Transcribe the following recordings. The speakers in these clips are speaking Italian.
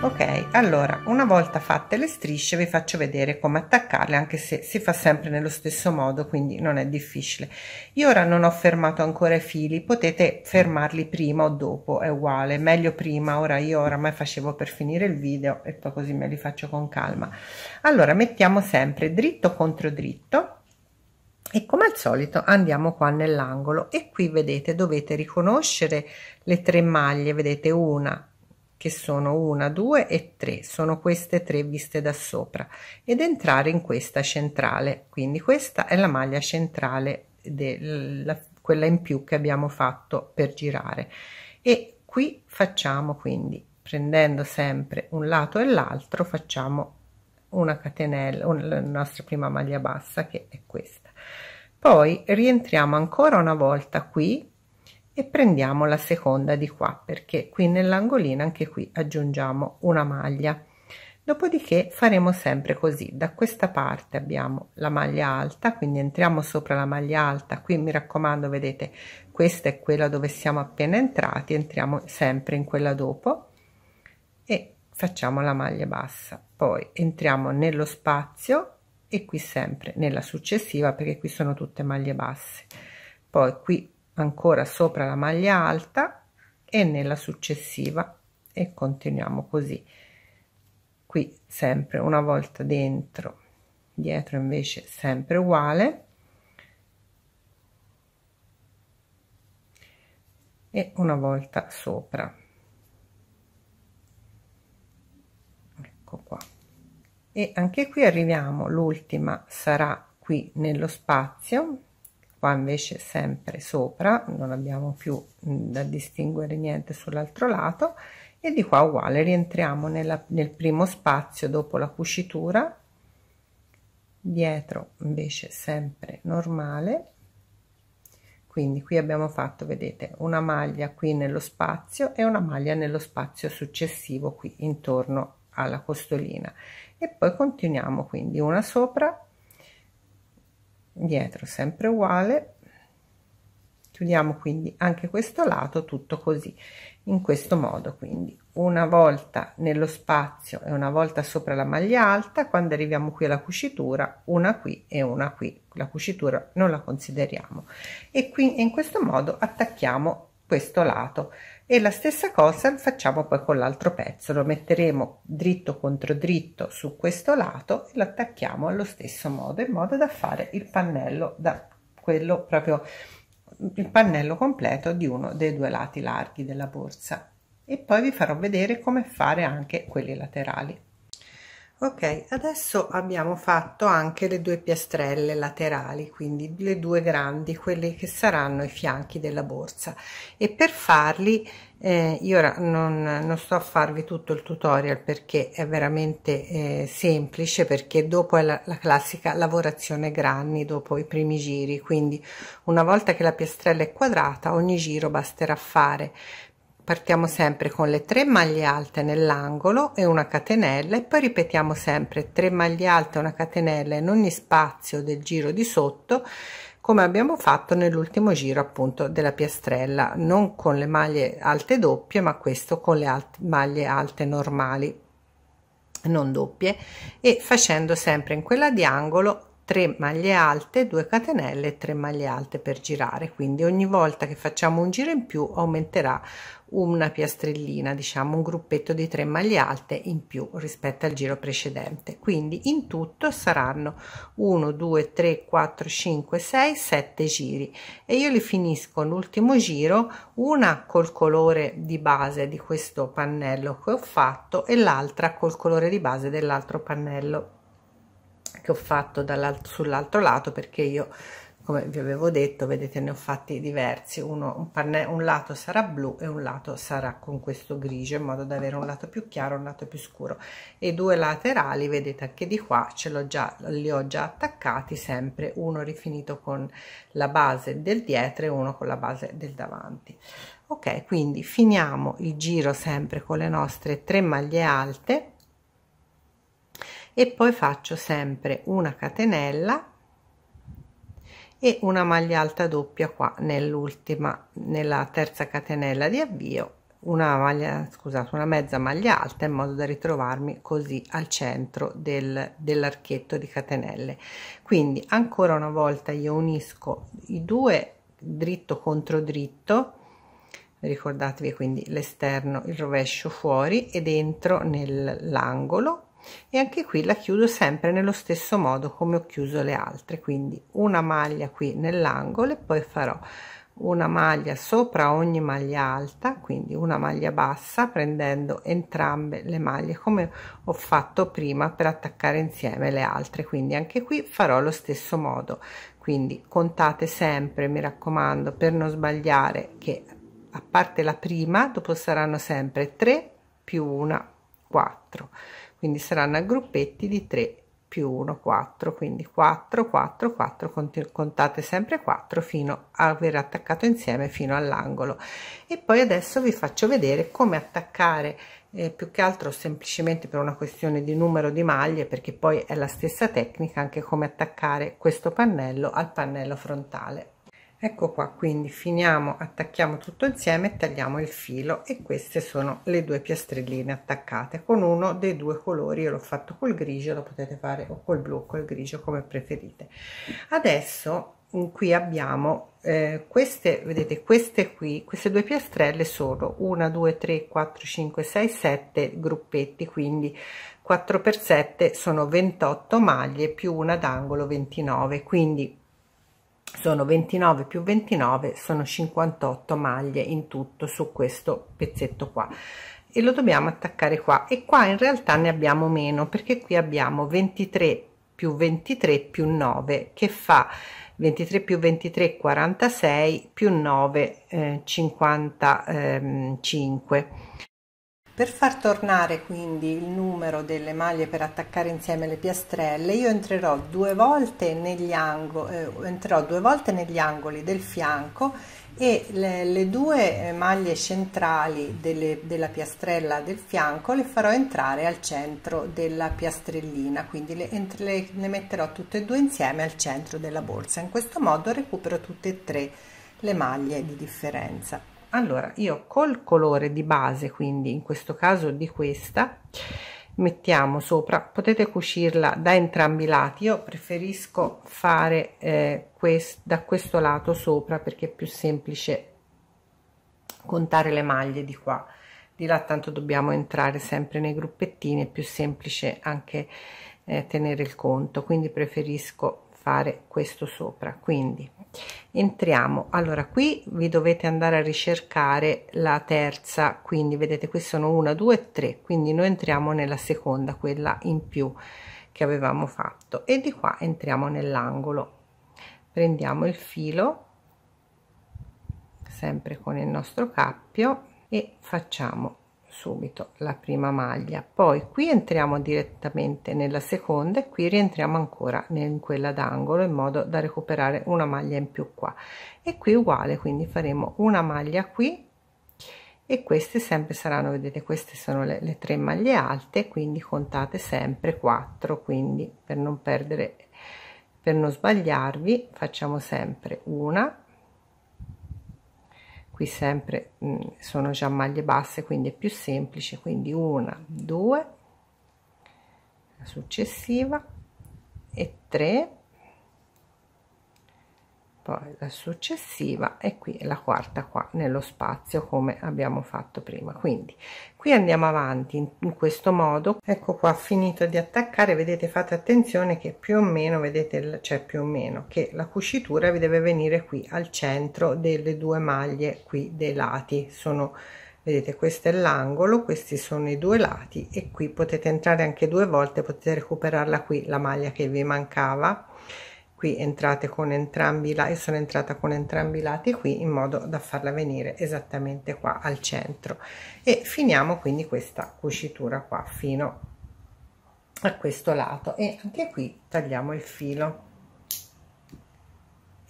ok allora una volta fatte le strisce vi faccio vedere come attaccarle anche se si fa sempre nello stesso modo quindi non è difficile io ora non ho fermato ancora i fili potete fermarli prima o dopo è uguale meglio prima ora io oramai facevo per finire il video e poi così me li faccio con calma allora mettiamo sempre dritto contro dritto e come al solito andiamo qua nell'angolo e qui vedete dovete riconoscere le tre maglie vedete una che sono una, due e tre, sono queste tre viste da sopra, ed entrare in questa centrale. Quindi questa è la maglia centrale, della, quella in più che abbiamo fatto per girare. E qui facciamo quindi, prendendo sempre un lato e l'altro, facciamo una catenella, la nostra prima maglia bassa che è questa. Poi rientriamo ancora una volta qui e prendiamo la seconda di qua perché qui nell'angolino anche qui aggiungiamo una maglia dopodiché faremo sempre così da questa parte abbiamo la maglia alta quindi entriamo sopra la maglia alta qui mi raccomando vedete questa è quella dove siamo appena entrati entriamo sempre in quella dopo e facciamo la maglia bassa poi entriamo nello spazio e qui sempre nella successiva perché qui sono tutte maglie basse poi qui ancora sopra la maglia alta e nella successiva e continuiamo così qui sempre una volta dentro dietro invece sempre uguale e una volta sopra ecco qua e anche qui arriviamo l'ultima sarà qui nello spazio qua invece sempre sopra non abbiamo più mm, da distinguere niente sull'altro lato e di qua uguale rientriamo nella, nel primo spazio dopo la cucitura dietro invece sempre normale quindi qui abbiamo fatto vedete una maglia qui nello spazio e una maglia nello spazio successivo qui intorno alla costolina e poi continuiamo quindi una sopra dietro sempre uguale chiudiamo quindi anche questo lato tutto così in questo modo quindi una volta nello spazio e una volta sopra la maglia alta quando arriviamo qui alla cucitura una qui e una qui la cucitura non la consideriamo e qui in questo modo attacchiamo questo lato e la stessa cosa facciamo poi con l'altro pezzo lo metteremo dritto contro dritto su questo lato e lo attacchiamo allo stesso modo in modo da fare il pannello da quello proprio il pannello completo di uno dei due lati larghi della borsa e poi vi farò vedere come fare anche quelli laterali ok adesso abbiamo fatto anche le due piastrelle laterali quindi le due grandi quelle che saranno i fianchi della borsa e per farli eh, io non, non, sto a farvi tutto il tutorial perché è veramente eh, semplice perché dopo è la, la, classica lavorazione granni dopo i primi giri quindi una volta che la piastrella è quadrata ogni giro basterà fare partiamo sempre con le 3 maglie alte nell'angolo e una catenella e poi ripetiamo sempre 3 maglie alte una catenella in ogni spazio del giro di sotto come abbiamo fatto nell'ultimo giro appunto della piastrella non con le maglie alte doppie ma questo con le alte, maglie alte normali non doppie e facendo sempre in quella di angolo 3 maglie alte 2 catenelle e 3 maglie alte per girare quindi ogni volta che facciamo un giro in più aumenterà una piastrellina diciamo un gruppetto di 3 maglie alte in più rispetto al giro precedente quindi in tutto saranno 1 2 3 4 5 6 7 giri e io li finisco l'ultimo giro una col colore di base di questo pannello che ho fatto e l'altra col colore di base dell'altro pannello che ho fatto sull'altro lato perché io come vi avevo detto vedete ne ho fatti diversi uno un, panne un lato sarà blu e un lato sarà con questo grigio in modo da avere un lato più chiaro un lato più scuro e due laterali vedete anche di qua ce l'ho già li ho già attaccati sempre uno rifinito con la base del dietro e uno con la base del davanti ok quindi finiamo il giro sempre con le nostre tre maglie alte e poi faccio sempre una catenella e una maglia alta doppia qua nell'ultima nella terza catenella di avvio una maglia scusate una mezza maglia alta in modo da ritrovarmi così al centro del, dell'archetto di catenelle quindi ancora una volta io unisco i due dritto contro dritto ricordatevi quindi l'esterno il rovescio fuori e dentro nell'angolo e anche qui la chiudo sempre nello stesso modo come ho chiuso le altre quindi una maglia qui nell'angolo e poi farò una maglia sopra ogni maglia alta quindi una maglia bassa prendendo entrambe le maglie come ho fatto prima per attaccare insieme le altre quindi anche qui farò lo stesso modo quindi contate sempre mi raccomando per non sbagliare che a parte la prima dopo saranno sempre 3 più una 4 quindi saranno a gruppetti di 3 più 1, 4, quindi 4, 4, 4, contate sempre 4 fino a aver attaccato insieme fino all'angolo. E poi adesso vi faccio vedere come attaccare eh, più che altro semplicemente per una questione di numero di maglie perché poi è la stessa tecnica anche come attaccare questo pannello al pannello frontale ecco qua quindi finiamo attacchiamo tutto insieme tagliamo il filo e queste sono le due piastrelline attaccate con uno dei due colori io l'ho fatto col grigio lo potete fare o col blu o col grigio come preferite adesso mm, qui abbiamo eh, queste vedete queste qui queste due piastrelle sono 1 2 3 4 5 6 7 gruppetti quindi 4 per 7 sono 28 maglie più una d'angolo 29 quindi sono 29 più 29 sono 58 maglie in tutto su questo pezzetto qua e lo dobbiamo attaccare qua e qua in realtà ne abbiamo meno perché qui abbiamo 23 più 23 più 9 che fa 23 più 23 46 più 9 eh, 55 per far tornare quindi il numero delle maglie per attaccare insieme le piastrelle, io entrerò due volte negli, ango, eh, entrerò due volte negli angoli del fianco e le, le due eh, maglie centrali delle, della piastrella del fianco le farò entrare al centro della piastrellina, quindi le, le, le metterò tutte e due insieme al centro della borsa. In questo modo recupero tutte e tre le maglie di differenza allora io col colore di base quindi in questo caso di questa mettiamo sopra potete cucirla da entrambi i lati io preferisco fare eh, quest da questo lato sopra perché è più semplice contare le maglie di qua di là tanto dobbiamo entrare sempre nei gruppettini è più semplice anche eh, tenere il conto quindi preferisco fare questo sopra quindi entriamo allora qui vi dovete andare a ricercare la terza quindi vedete qui sono una due tre quindi noi entriamo nella seconda quella in più che avevamo fatto e di qua entriamo nell'angolo prendiamo il filo sempre con il nostro cappio e facciamo subito la prima maglia poi qui entriamo direttamente nella seconda e qui rientriamo ancora in quella d'angolo in modo da recuperare una maglia in più qua e qui uguale quindi faremo una maglia qui e queste sempre saranno vedete queste sono le, le tre maglie alte quindi contate sempre 4 quindi per non perdere per non sbagliarvi facciamo sempre una qui sempre mh, mm, sono già maglie basse quindi è più semplice quindi una due la successiva e tre poi la successiva e qui la quarta qua nello spazio come abbiamo fatto prima quindi qui andiamo avanti in, in questo modo ecco qua finito di attaccare vedete fate attenzione che più o meno vedete c'è cioè più o meno che la cucitura vi deve venire qui al centro delle due maglie qui dei lati sono vedete questo è l'angolo questi sono i due lati e qui potete entrare anche due volte potete recuperarla qui la maglia che vi mancava qui entrate con entrambi i lati sono entrata con entrambi i lati qui in modo da farla venire esattamente qua al centro e finiamo quindi questa cucitura qua fino a questo lato e anche qui tagliamo il filo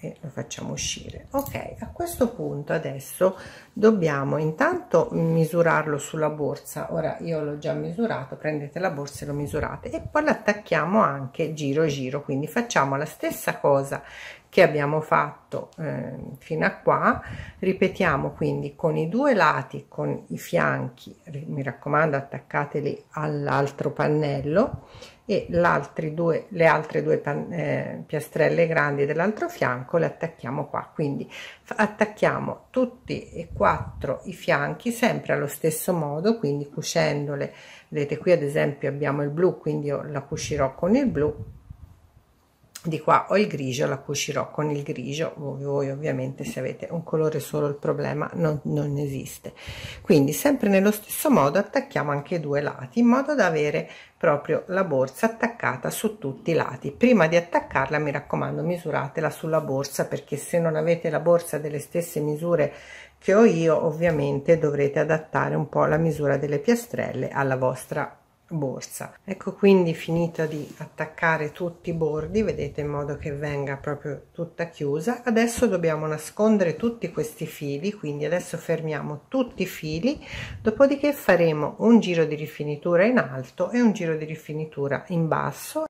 e lo facciamo uscire ok a questo punto adesso dobbiamo intanto misurarlo sulla borsa ora io l'ho già misurato prendete la borsa e lo misurate e poi l'attacchiamo anche giro giro quindi facciamo la stessa cosa che abbiamo fatto eh, fino a qua ripetiamo quindi con i due lati con i fianchi mi raccomando attaccateli all'altro pannello e due, le altre due pan, eh, piastrelle grandi dell'altro fianco le attacchiamo qua quindi attacchiamo tutti e quattro i fianchi sempre allo stesso modo quindi cucendole vedete qui ad esempio abbiamo il blu quindi io la cucirò con il blu di qua ho il grigio la cucirò con il grigio voi ovviamente se avete un colore solo il problema non, non esiste quindi sempre nello stesso modo attacchiamo anche i due lati in modo da avere proprio la borsa attaccata su tutti i lati prima di attaccarla mi raccomando misuratela sulla borsa perché se non avete la borsa delle stesse misure che ho io ovviamente dovrete adattare un po' la misura delle piastrelle alla vostra borsa ecco quindi finito di attaccare tutti i bordi vedete in modo che venga proprio tutta chiusa adesso dobbiamo nascondere tutti questi fili quindi adesso fermiamo tutti i fili dopodiché faremo un giro di rifinitura in alto e un giro di rifinitura in basso